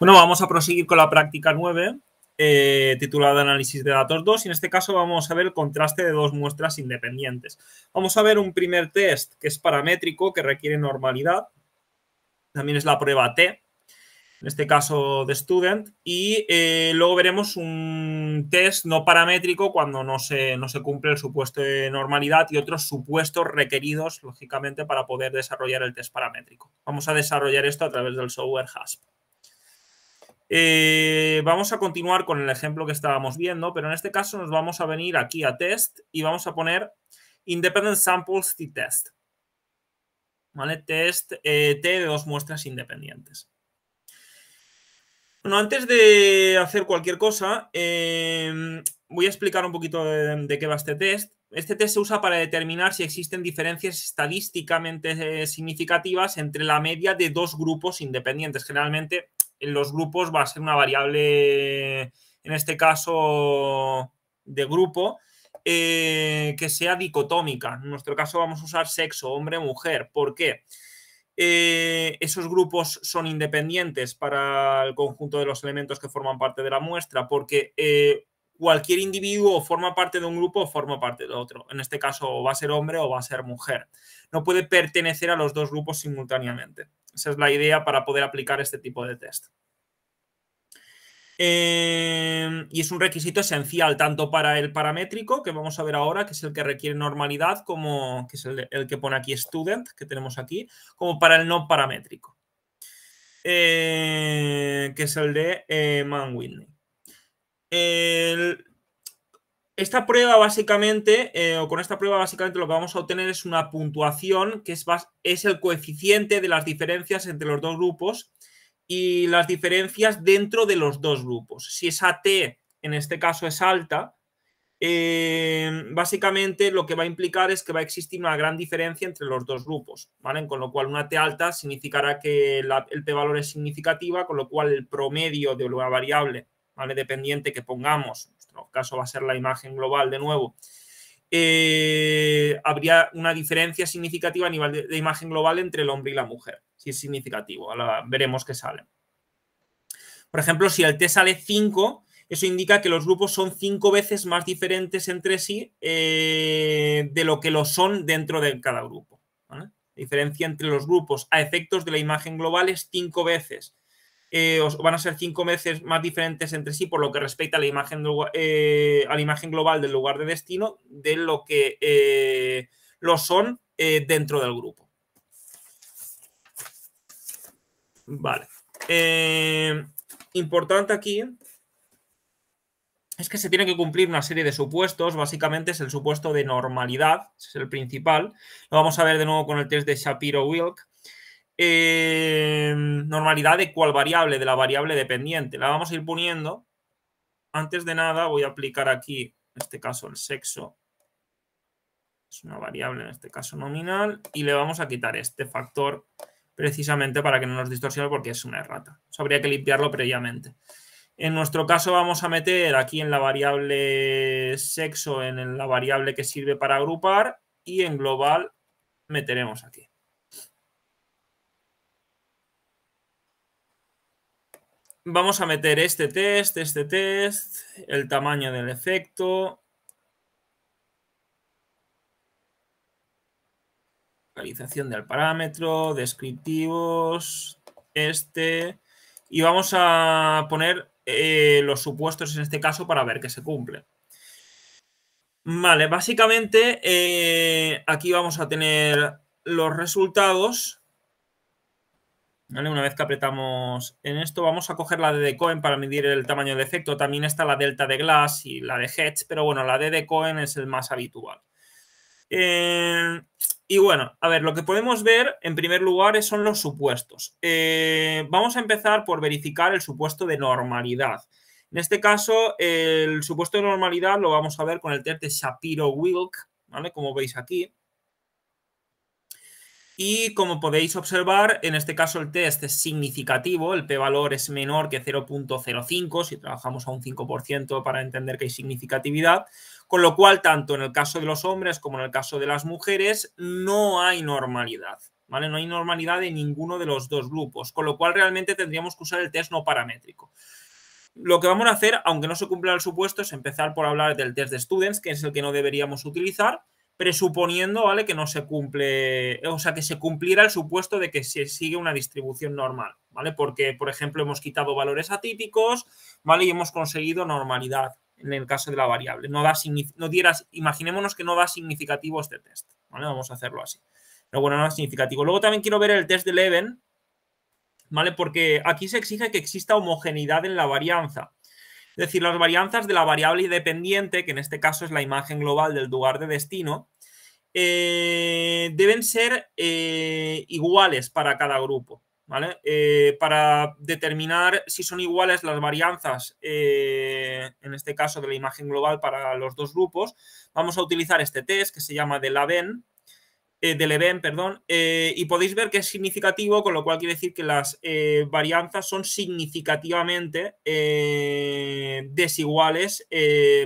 Bueno, vamos a proseguir con la práctica 9, eh, titulada Análisis de datos 2, y en este caso vamos a ver el contraste de dos muestras independientes. Vamos a ver un primer test que es paramétrico, que requiere normalidad. También es la prueba T, en este caso de student, y eh, luego veremos un test no paramétrico cuando no se, no se cumple el supuesto de normalidad y otros supuestos requeridos, lógicamente, para poder desarrollar el test paramétrico. Vamos a desarrollar esto a través del software HASP. Eh, vamos a continuar con el ejemplo que estábamos viendo, pero en este caso nos vamos a venir aquí a test y vamos a poner independent samples t test. ¿Vale? Test eh, T de dos muestras independientes. Bueno, antes de hacer cualquier cosa, em, voy a explicar un poquito de, de qué va este test. Este test se usa para determinar si existen diferencias estadísticamente eh, significativas entre la media de dos grupos independientes. Generalmente en los grupos va a ser una variable, en este caso, de grupo, eh, que sea dicotómica. En nuestro caso vamos a usar sexo, hombre, mujer. ¿Por qué? Eh, esos grupos son independientes para el conjunto de los elementos que forman parte de la muestra, porque eh, cualquier individuo forma parte de un grupo o forma parte de otro. En este caso, va a ser hombre o va a ser mujer. No puede pertenecer a los dos grupos simultáneamente. Esa es la idea para poder aplicar este tipo de test. Em, y es un requisito esencial tanto para el paramétrico, que vamos a ver ahora, que es el que requiere normalidad, como que es el, que pone aquí student, que tenemos aquí, como para el no paramétrico, eh, que es el de eh, Mann-Whitney esta prueba básicamente, eh, o con esta prueba básicamente lo que vamos a obtener es una puntuación que es, el coeficiente de las diferencias entre los dos grupos y las diferencias dentro de los dos grupos. Si esa T en este caso es alta, eh, básicamente lo que va a implicar es que va a existir una gran diferencia entre los dos grupos, ¿vale? Con lo cual una T alta significará que el P valor es significativa, con lo cual el promedio de una variable Dependiente que pongamos, en nuestro caso va a ser la imagen global de nuevo, eh, habría una diferencia significativa a nivel de, imagen global entre el hombre y la mujer, si es significativo, veremos qué sale. Por ejemplo, si el T sale 5, eso indica que los grupos son cinco veces más diferentes entre sí eh, de lo que lo son dentro de cada grupo. La diferencia entre los grupos a efectos de la imagen global es cinco veces eh, van a ser cinco meses más diferentes entre sí por lo que respecta a la imagen, eh, imagen global del lugar de destino de lo que eh, lo son dentro del grupo. Vale. importante aquí es que se tiene que cumplir una serie de supuestos. Básicamente es el supuesto de normalidad, es el principal. Lo vamos a ver de nuevo con el test de Shapiro-Wilk. Eh, normalidad de cuál variable, de la variable dependiente. La vamos a ir poniendo. Antes de nada voy a aplicar aquí, en este caso, el sexo. Es una variable, en este caso, nominal. Y le vamos a quitar este factor precisamente para que no nos distorsione porque es una errata. habría que limpiarlo previamente. En nuestro caso vamos a meter aquí en la variable sexo, en la variable que sirve para agrupar y en global meteremos aquí. Vamos a meter este test, este test, el tamaño del efecto. Localización del parámetro, descriptivos, este. Y vamos a poner eh, los supuestos en este caso para ver que se cumple. Vale, básicamente eh, aquí vamos a tener los resultados una vez que apretamos en esto, vamos a coger la de Cohen para medir el tamaño de efecto. También está la delta de Glass y la de Hedge, pero bueno, la de Cohen es el más habitual. Eh, y bueno, a ver, lo que podemos ver en primer lugar son los supuestos. Eh, vamos a empezar por verificar el supuesto de normalidad. En este caso, el supuesto de normalidad lo vamos a ver con el test de Shapiro-Wilk, ¿vale? Como veis aquí. Y como podéis observar, en este caso el test es significativo, el p-valor es menor que 0.05, si trabajamos a un 5% para entender que hay significatividad, con lo cual tanto en el caso de los hombres como en el caso de las mujeres no hay normalidad, ¿vale? No hay normalidad en ninguno de los dos grupos, con lo cual realmente tendríamos que usar el test no paramétrico. Lo que vamos a hacer, aunque no se cumpla el supuesto, es empezar por hablar del test de students, que es el que no deberíamos utilizar, presuponiendo, ¿vale? Que no se cumple, o sea, que se cumpliera el supuesto de que se sigue una distribución normal, ¿vale? Porque, por ejemplo, hemos quitado valores atípicos, ¿vale? Y hemos conseguido normalidad en el caso de la variable. No da, no diera, imaginémonos que no da significativo este test, ¿vale? Vamos a hacerlo así. Pero bueno, no da significativo. Luego también quiero ver el test de Leven, ¿vale? Porque aquí se exige que exista homogeneidad en la varianza. Es decir, las varianzas de la variable independiente, que en este caso es la imagen global del lugar de destino, eh, deben ser eh, iguales para cada grupo. Eh, para determinar si son iguales las varianzas, en este caso de la imagen global para los dos grupos, vamos a utilizar este test que se llama de Laven, eh, del event, perdón, eh, y podéis ver que es significativo, con lo cual quiere decir que las eh, varianzas son significativamente desiguales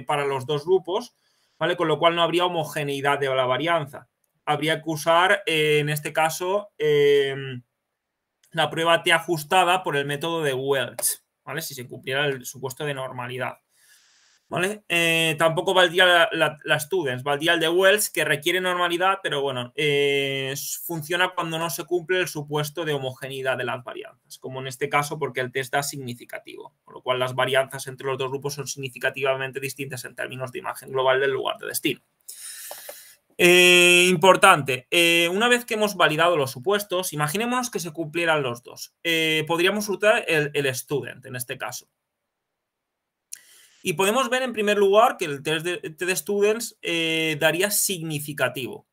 para los dos grupos, ¿vale? Con lo cual no habría homogeneidad de la varianza. Habría que usar, en este caso, em, la prueba T ajustada por el método de Welch, ¿vale? Si se cumpliera el supuesto de normalidad. ¿vale? Eh, tampoco valdría la, la, la, Students, valdría el de Wells, que requiere normalidad, pero bueno, eh, funciona cuando no se cumple el supuesto de homogeneidad de las varianzas, como en este caso porque el test da significativo, con lo cual las varianzas entre los dos grupos son significativamente distintas en términos de imagen global del lugar de destino. Eh, importante, una vez que hemos validado los supuestos, imaginémonos que se cumplieran los dos. podríamos usar el, el, student en este caso. Y podemos ver en primer lugar que el test de, Students eh, daría significativo.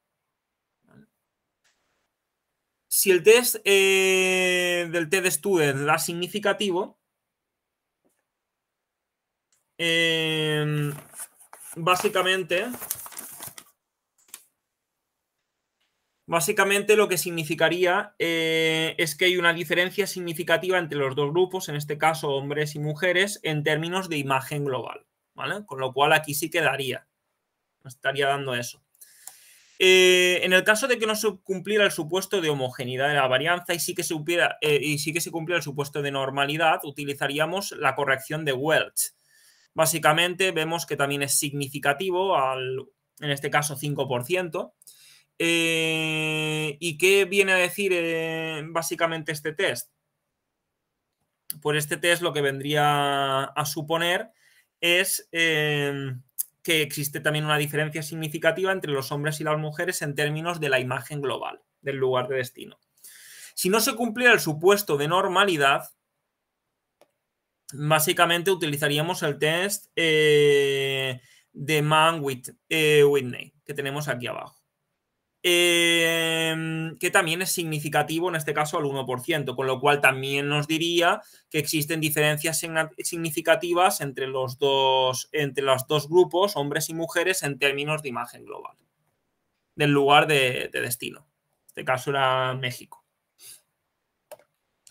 Si el test eh, del test Students da significativo, em, básicamente Básicamente lo que significaría eh, es que hay una diferencia significativa entre los dos grupos, en este caso hombres y mujeres, en términos de imagen global, Con lo cual aquí sí quedaría, estaría dando eso. Eh, en el caso de que no se cumpliera el supuesto de homogeneidad de la varianza y sí que se, cumpliera, eh, y sí que se el supuesto de normalidad, utilizaríamos la corrección de Welch. Básicamente vemos que también es significativo, al, en este caso 5%, eh, ¿Y qué viene a decir eh, básicamente este test? Pues este test lo que vendría a suponer es em, que existe también una diferencia significativa entre los hombres y las mujeres en términos de la imagen global del lugar de destino. Si no se cumpliera el supuesto de normalidad, básicamente utilizaríamos el test eh, de Mann-Whitney que tenemos aquí abajo. Em, que también es significativo, en este caso al 1%, con lo cual también nos diría que existen diferencias significativas entre los dos, entre los dos grupos, hombres y mujeres, en términos de imagen global, del lugar de, destino. En este caso era México,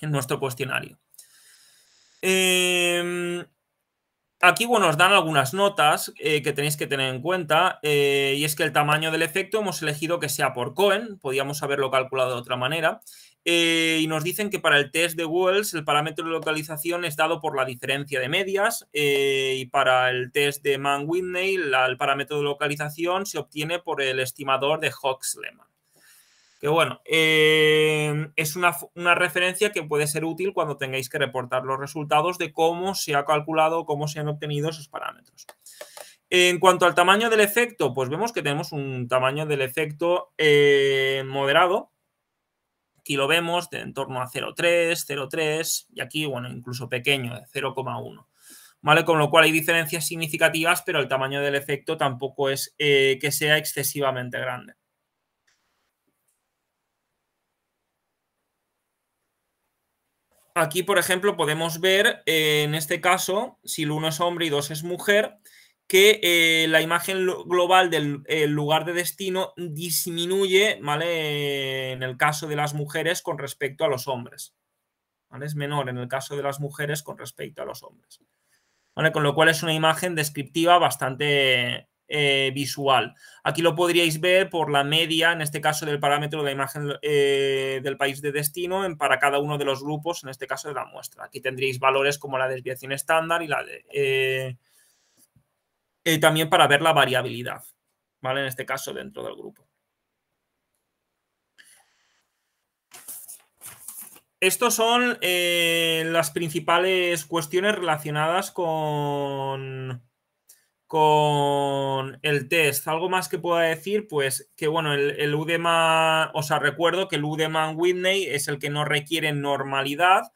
en nuestro cuestionario. Em, Aquí, bueno, os dan algunas notas eh, que tenéis que tener en cuenta eh, y es que el tamaño del efecto hemos elegido que sea por Cohen, podíamos haberlo calculado de otra manera, eh, y nos dicen que para el test de Wells el parámetro de localización es dado por la diferencia de medias y para el test de Mann-Whitney el parámetro de localización se obtiene por el estimador de Hox-Lehmann. Que bueno, eh, es una, referencia que puede ser útil cuando tengáis que reportar los resultados de cómo se ha calculado, cómo se han obtenido esos parámetros. En cuanto al tamaño del efecto, pues vemos que tenemos un tamaño del efecto eh, moderado. Aquí lo vemos de en torno a 0,3, 0,3 y aquí, bueno, incluso pequeño, de 0,1. ¿Vale? Con lo cual hay diferencias significativas, pero el tamaño del efecto tampoco es eh, que sea excesivamente grande. aquí, por ejemplo, podemos ver eh, en este caso, si el es hombre y dos es mujer, que eh, la imagen global del lugar de destino disminuye, En el caso de las mujeres con respecto a los hombres. Es menor en el caso de las mujeres con respecto a los hombres. Con lo cual es una imagen descriptiva bastante, eh, visual. Aquí lo podríais ver por la media, en este caso del parámetro de la imagen eh, del país de destino en, para cada uno de los grupos, en este caso de la muestra. Aquí tendríais valores como la desviación estándar y la de, eh, también para ver la variabilidad, ¿vale? En este caso dentro del grupo. Estas son las principales cuestiones relacionadas con, con el test. Algo más que pueda decir, pues que bueno, el, el Udeman, o sea, recuerdo que el Udeman Whitney es el que no requiere normalidad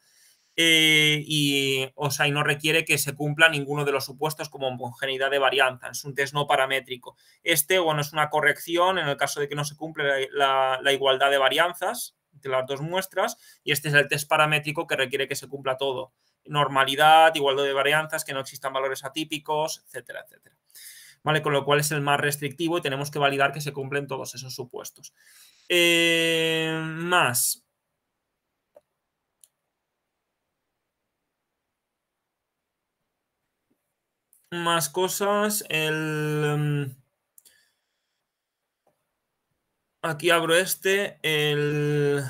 eh, y, no requiere que se cumpla ninguno de los supuestos como homogeneidad de varianza. Es un test no paramétrico. Este, bueno, es una corrección en el caso de que no se cumple la, la igualdad de varianzas entre las dos muestras y este es el test paramétrico que requiere que se cumpla todo normalidad, igualdad de varianzas, que no existan valores atípicos, etcétera, etcétera. ¿Vale? Con lo cual es el más restrictivo y tenemos que validar que se cumplen todos esos supuestos. Eh, más. Más cosas. El, em, aquí abro este. El.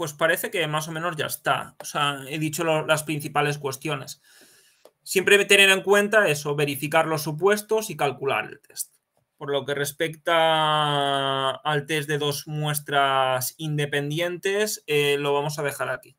pues parece que más o menos ya está. O sea, he dicho las principales cuestiones. Siempre tener en cuenta eso, verificar los supuestos y calcular el test. Por lo que respecta al test de dos muestras independientes, eh, lo vamos a dejar aquí.